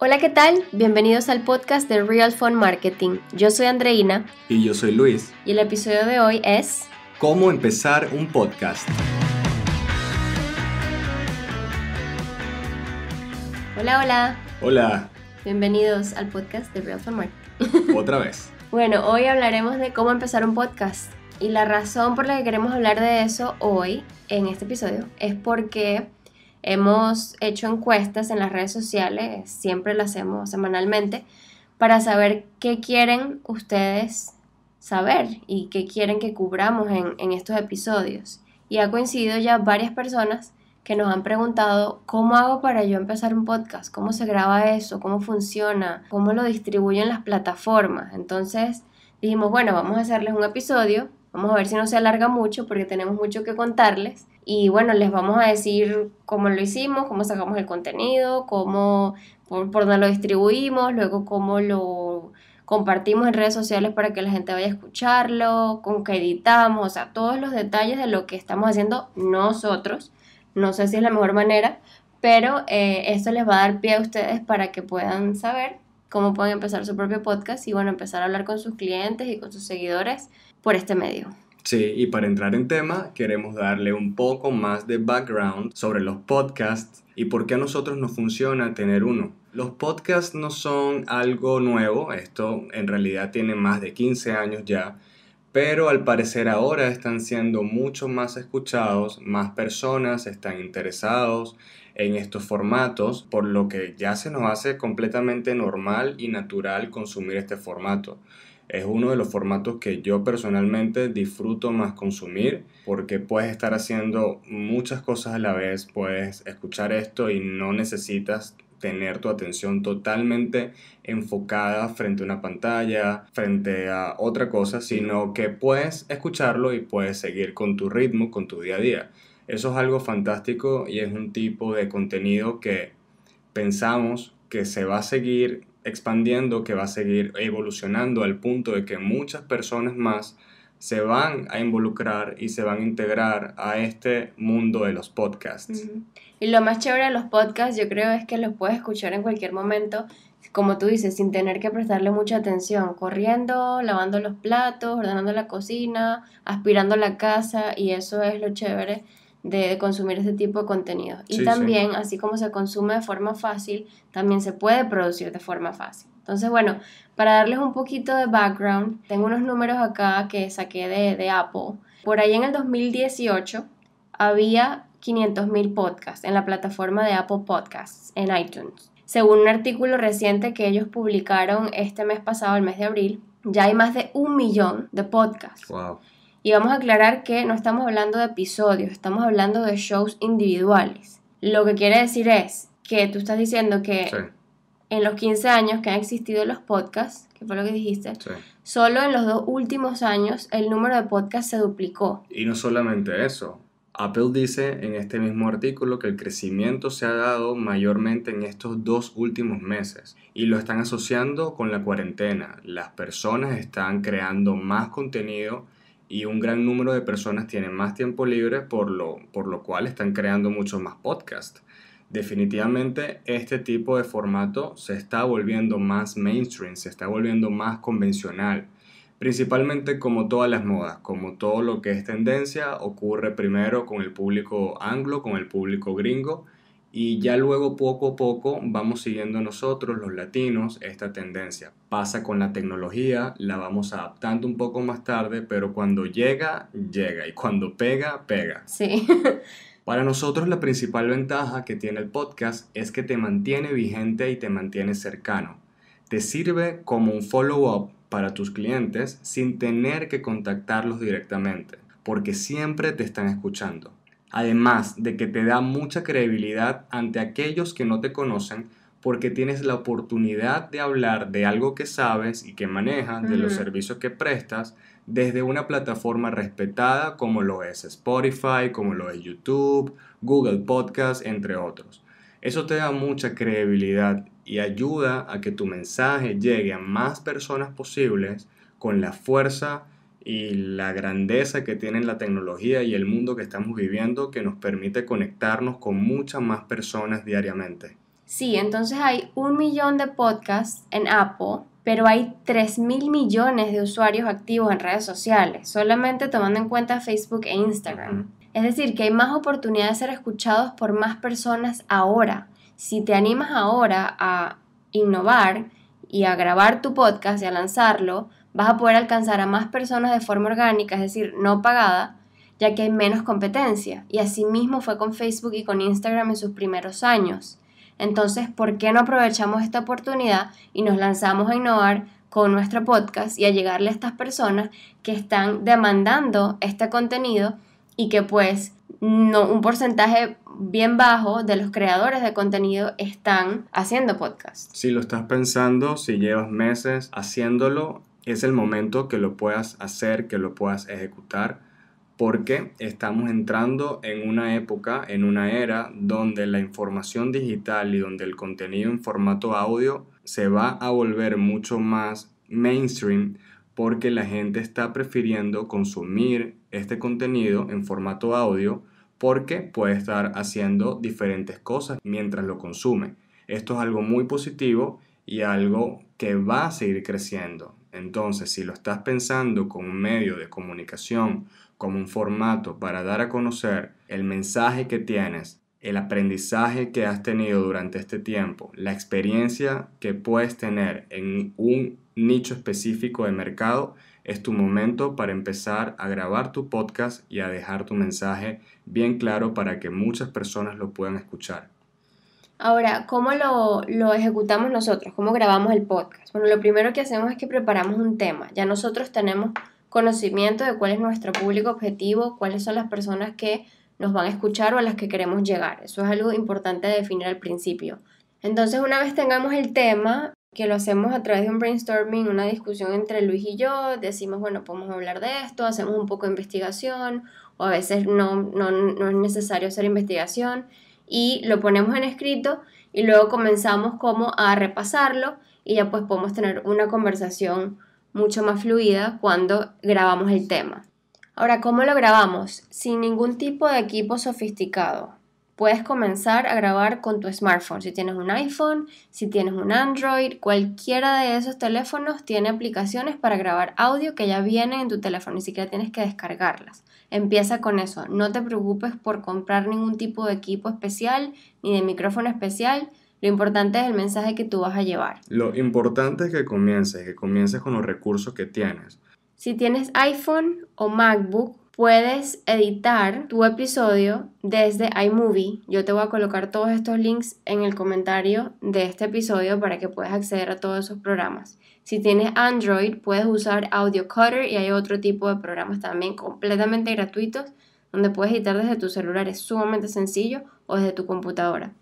Hola, ¿qué tal? Bienvenidos al podcast de Real Phone Marketing. Yo soy Andreina. Y yo soy Luis. Y el episodio de hoy es... ¿Cómo empezar un podcast? Hola, hola. Hola. Bienvenidos al podcast de Real Fun Marketing. Otra vez. bueno, hoy hablaremos de cómo empezar un podcast. Y la razón por la que queremos hablar de eso hoy, en este episodio, es porque Hemos hecho encuestas en las redes sociales, siempre las hacemos semanalmente, para saber qué quieren ustedes saber y qué quieren que cubramos en, estos episodios. Y ha coincidido ya varias personas que nos han preguntado cómo hago para yo empezar un podcast, cómo se graba eso, cómo funciona, cómo lo distribuyen las plataformas. Entonces dijimos, bueno, vamos a hacerles un episodio, vamos a ver si no se alarga mucho porque tenemos mucho que contarles y bueno, les vamos a decir cómo lo hicimos, cómo sacamos el contenido, cómo, por, dónde lo distribuimos, luego cómo lo compartimos en redes sociales para que la gente vaya a escucharlo, con qué editamos, o sea, todos los detalles de lo que estamos haciendo nosotros. No sé si es la mejor manera, pero eh, esto les va a dar pie a ustedes para que puedan saber cómo pueden empezar su propio podcast y bueno, empezar a hablar con sus clientes y con sus seguidores por este medio. Sí, y para entrar en tema, queremos darle un poco más de background sobre los podcasts y por qué a nosotros nos funciona tener uno. Los podcasts no son algo nuevo, esto en realidad tiene más de 15 años ya, pero al parecer ahora están siendo mucho más escuchados, más personas están interesados en estos formatos, por lo que ya se nos hace completamente normal y natural consumir este formato es uno de los formatos que yo personalmente disfruto más consumir porque puedes estar haciendo muchas cosas a la vez, puedes escuchar esto y no necesitas tener tu atención totalmente enfocada frente a una pantalla, frente a otra cosa, sino que puedes escucharlo y puedes seguir con tu ritmo, con tu día a día. Eso es algo fantástico y es un tipo de contenido que pensamos que se va a seguir expandiendo, que va a seguir evolucionando al punto de que muchas personas más se van a involucrar y se van a integrar a este mundo de los podcasts. Y lo más chévere de los podcasts, yo creo, es que los puedes escuchar en cualquier momento, como tú dices, sin tener que prestarle mucha atención, corriendo, lavando los platos, ordenando la cocina, aspirando la casa, y eso es lo chévere de consumir este tipo de contenido. Y también, así como se consume de forma fácil, también se puede producir de forma fácil. Entonces, bueno, para darles un poquito de background, tengo unos números acá que saqué de, de Apple. Por ahí en el 2018 había 500.000 podcasts en la plataforma de Apple Podcasts, en iTunes. Según un artículo reciente que ellos publicaron este mes pasado, el mes de abril, ya hay más de un millón de podcasts. Wow. Y vamos a aclarar que no estamos hablando de episodios, estamos hablando de shows individuales. Lo que quiere decir es que tú estás diciendo que en los 15 años que han existido los podcasts, que fue lo que dijiste, solo en los dos últimos años el número de podcasts se duplicó. Y no solamente eso. Apple dice en este mismo artículo que el crecimiento se ha dado mayormente en estos dos últimos meses y lo están asociando con la cuarentena. Las personas están creando más contenido y un gran número de personas tienen más tiempo libre, por lo, cual están creando muchos más podcasts. Definitivamente este tipo de formato se está volviendo más mainstream, se está volviendo más convencional. Principalmente como todas las modas, como todo lo que es tendencia, ocurre primero con el público anglo, con el público gringo, y ya luego poco a poco vamos siguiendo nosotros los latinos esta tendencia. Pasa con la tecnología, la vamos adaptando un poco más tarde, pero cuando llega, llega y cuando pega, pega. Sí. Para nosotros la principal ventaja que tiene el podcast es que te mantiene vigente y te mantiene cercano. Te sirve como un follow-up para tus clientes sin tener que contactarlos directamente, porque siempre te están escuchando además de que te da mucha credibilidad ante aquellos que no te conocen porque tienes la oportunidad de hablar de algo que sabes y que manejas, de los servicios que prestas, desde una plataforma respetada como lo es Spotify, como lo es YouTube, Google Podcast, entre otros. Eso te da mucha credibilidad y ayuda a que tu mensaje llegue a más personas posibles con la fuerza, y la grandeza que tienen la tecnología y el mundo que estamos viviendo que nos permite conectarnos con muchas más personas diariamente. Sí, entonces hay un millón de podcasts en Apple, pero hay 3 mil millones de usuarios activos en redes sociales, solamente tomando en cuenta Facebook e Instagram. Es decir, que hay más oportunidades de ser escuchados por más personas ahora. Si te animas ahora a innovar y a grabar tu podcast y a lanzarlo, vas a poder alcanzar a más personas de forma orgánica, es decir, no pagada, ya que hay menos competencia. Y así mismo fue con Facebook y con Instagram en sus primeros años. Entonces, ¿por qué no aprovechamos esta oportunidad y nos lanzamos a innovar con nuestro podcast y a llegarle a estas personas que están demandando este contenido y que pues no, un porcentaje bien bajo de los creadores de contenido están haciendo podcast. Si lo estás pensando, si llevas meses haciéndolo es el momento que lo puedas hacer, que lo puedas ejecutar, porque estamos entrando en una época, en una era donde la información digital y donde el contenido en formato audio se va a volver mucho más mainstream porque la gente está prefiriendo consumir este contenido en formato audio porque puede estar haciendo diferentes cosas mientras lo consume. Esto es algo muy positivo y algo que va a seguir creciendo. Entonces, si lo estás pensando como un medio de comunicación, como un formato para dar a conocer el mensaje que tienes, el aprendizaje que has tenido durante este tiempo, la experiencia que puedes tener en un nicho específico de mercado, es tu momento para empezar a grabar tu podcast y a dejar tu mensaje bien claro para que muchas personas lo puedan escuchar. Ahora, ¿cómo lo, ejecutamos nosotros? ¿Cómo grabamos el podcast? Bueno, lo primero que hacemos es que preparamos un tema. Ya nosotros tenemos conocimiento de cuál es nuestro público objetivo, cuáles son las personas que nos van a escuchar o a las que queremos llegar. Eso es algo importante definir al principio. Entonces, una vez tengamos el tema, que lo hacemos a través de un brainstorming, una discusión entre Luis y yo, decimos, bueno, podemos hablar de esto, hacemos un poco de investigación, o a veces no, no, no es necesario hacer investigación y lo ponemos en escrito y luego comenzamos como a repasarlo y ya pues podemos tener una conversación mucho más fluida cuando grabamos el tema. Ahora, ¿cómo lo grabamos? Sin ningún tipo de equipo sofisticado. Puedes comenzar a grabar con tu smartphone. Si tienes un iPhone, si tienes un Android, cualquiera de esos teléfonos tiene aplicaciones para grabar audio que ya vienen en tu teléfono, ni siquiera tienes que descargarlas. Empieza con eso. No te preocupes por comprar ningún tipo de equipo especial ni de micrófono especial. Lo importante es el mensaje que tú vas a llevar. Lo importante es que comiences, que comiences con los recursos que tienes. Si tienes iPhone o MacBook, puedes editar tu episodio desde iMovie. Yo te voy a colocar todos estos links en el comentario de este episodio para que puedas acceder a todos esos programas. Si tienes Android, puedes usar Audio Cutter y hay otro tipo de programas también completamente gratuitos donde puedes editar desde tu celular, es sumamente sencillo, o desde tu computadora.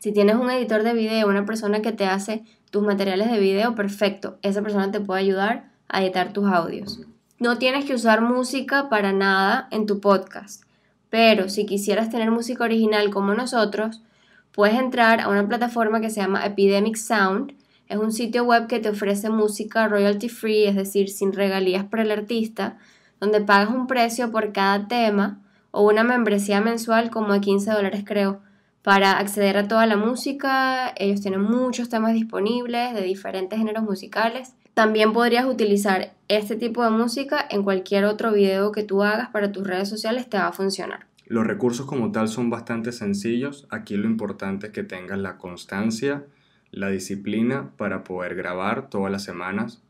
Si tienes un editor de video, una persona que te hace tus materiales de video, perfecto, esa persona te puede ayudar a editar tus audios. No tienes que usar música para nada en tu podcast, pero si quisieras tener música original como nosotros, puedes entrar a una plataforma que se llama Epidemic Sound es un sitio web que te ofrece música royalty free, es decir, sin regalías para el artista, donde pagas un precio por cada tema o una membresía mensual como de 15 dólares creo. Para acceder a toda la música, ellos tienen muchos temas disponibles de diferentes géneros musicales. También podrías utilizar este tipo de música en cualquier otro video que tú hagas para tus redes sociales, te va a funcionar. Los recursos como tal son bastante sencillos, aquí lo importante es que tengas la constancia, la disciplina para poder grabar todas las semanas,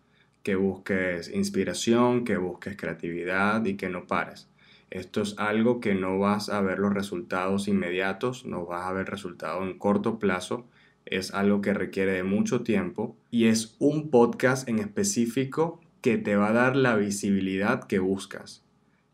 que busques inspiración, que busques creatividad y que no pares. Esto es algo que no vas a ver los resultados inmediatos, no vas a ver resultados en corto plazo, es algo que requiere de mucho tiempo y es un podcast en específico que te va a dar la visibilidad que buscas.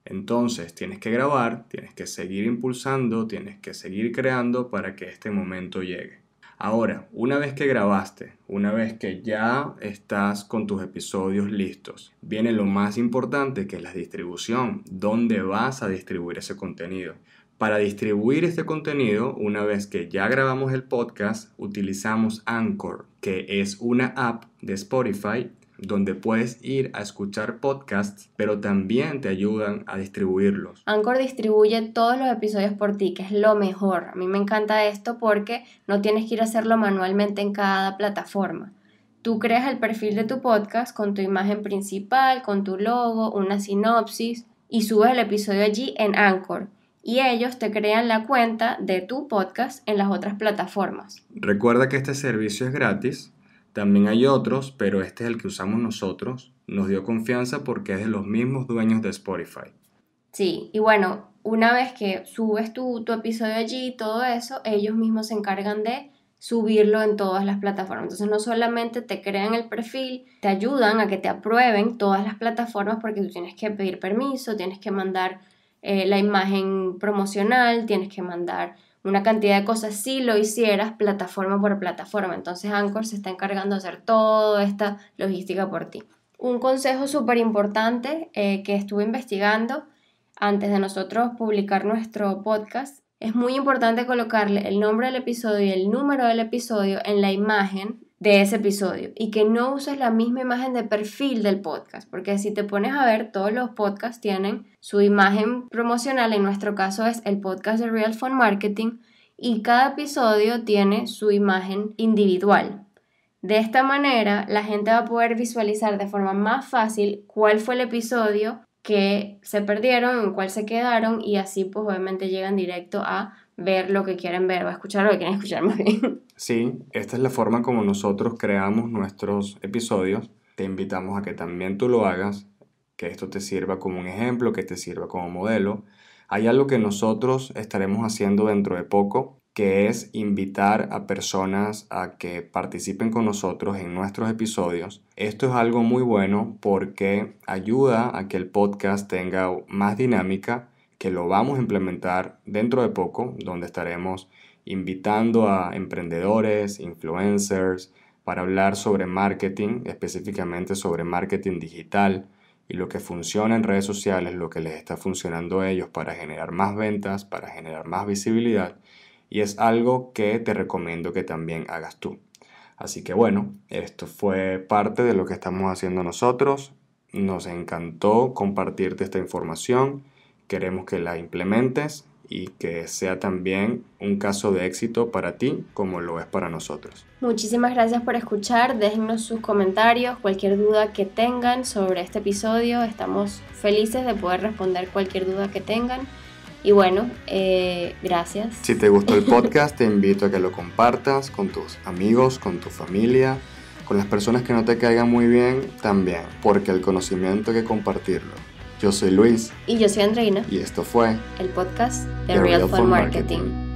Entonces tienes que grabar, tienes que seguir impulsando, tienes que seguir creando para que este momento llegue. Ahora, una vez que grabaste, una vez que ya estás con tus episodios listos, viene lo más importante que es la distribución, dónde vas a distribuir ese contenido. Para distribuir este contenido, una vez que ya grabamos el podcast, utilizamos Anchor, que es una app de Spotify donde puedes ir a escuchar podcasts, pero también te ayudan a distribuirlos. Anchor distribuye todos los episodios por ti, que es lo mejor. A mí me encanta esto porque no tienes que ir a hacerlo manualmente en cada plataforma. Tú creas el perfil de tu podcast con tu imagen principal, con tu logo, una sinopsis y subes el episodio allí en Anchor y ellos te crean la cuenta de tu podcast en las otras plataformas. Recuerda que este servicio es gratis, también hay otros, pero este es el que usamos nosotros, nos dio confianza porque es de los mismos dueños de Spotify. Sí, y bueno, una vez que subes tu, episodio allí y todo eso, ellos mismos se encargan de subirlo en todas las plataformas. Entonces no solamente te crean el perfil, te ayudan a que te aprueben todas las plataformas porque tú tienes que pedir permiso, tienes que mandar eh, la imagen promocional, tienes que mandar una cantidad de cosas si lo hicieras plataforma por plataforma. Entonces Anchor se está encargando de hacer toda esta logística por ti. Un consejo súper importante eh, que estuve investigando antes de nosotros publicar nuestro podcast, es muy importante colocarle el nombre del episodio y el número del episodio en la imagen de ese episodio y que no uses la misma imagen de perfil del podcast, porque si te pones a ver, todos los podcasts tienen su imagen promocional, en nuestro caso es el podcast de Real Phone Marketing, y cada episodio tiene su imagen individual. De esta manera, la gente va a poder visualizar de forma más fácil cuál fue el episodio que se perdieron, en cuál se quedaron y así pues obviamente llegan directo a ver lo que quieren ver o escuchar lo que quieren escuchar más bien. Sí, esta es la forma como nosotros creamos nuestros episodios. Te invitamos a que también tú lo hagas, que esto te sirva como un ejemplo, que te sirva como modelo. Hay algo que nosotros estaremos haciendo dentro de poco que es invitar a personas a que participen con nosotros en nuestros episodios. Esto es algo muy bueno porque ayuda a que el podcast tenga más dinámica, que lo vamos a implementar dentro de poco, donde estaremos invitando a emprendedores, influencers, para hablar sobre marketing, específicamente sobre marketing digital y lo que funciona en redes sociales, lo que les está funcionando a ellos para generar más ventas, para generar más visibilidad y es algo que te recomiendo que también hagas tú. Así que bueno, esto fue parte de lo que estamos haciendo nosotros. Nos encantó compartirte esta información. Queremos que la implementes y que sea también un caso de éxito para ti como lo es para nosotros. Muchísimas gracias por escuchar, Déjenos sus comentarios, cualquier duda que tengan sobre este episodio, estamos felices de poder responder cualquier duda que tengan. Y bueno, eh, gracias. Si te gustó el podcast, te invito a que lo compartas con tus amigos, con tu familia, con las personas que no te caigan muy bien también, porque el conocimiento hay que compartirlo. Yo soy Luis. Y yo soy Andreina. Y esto fue el podcast de Real, Fun Marketing.